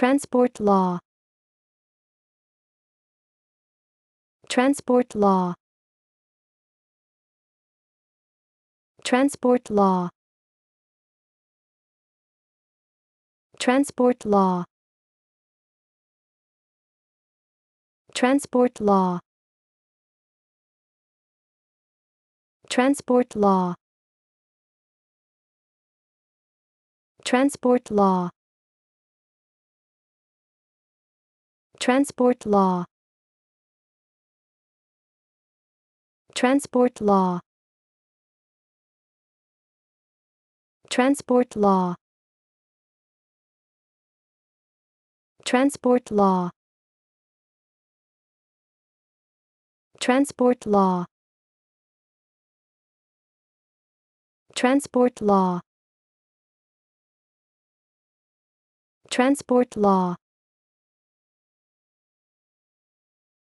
Transport law Transport law Transport law Transport law Transport law Transport law Transport law Transport law Transport law Transport law Transport law Transport law Transport law Transport law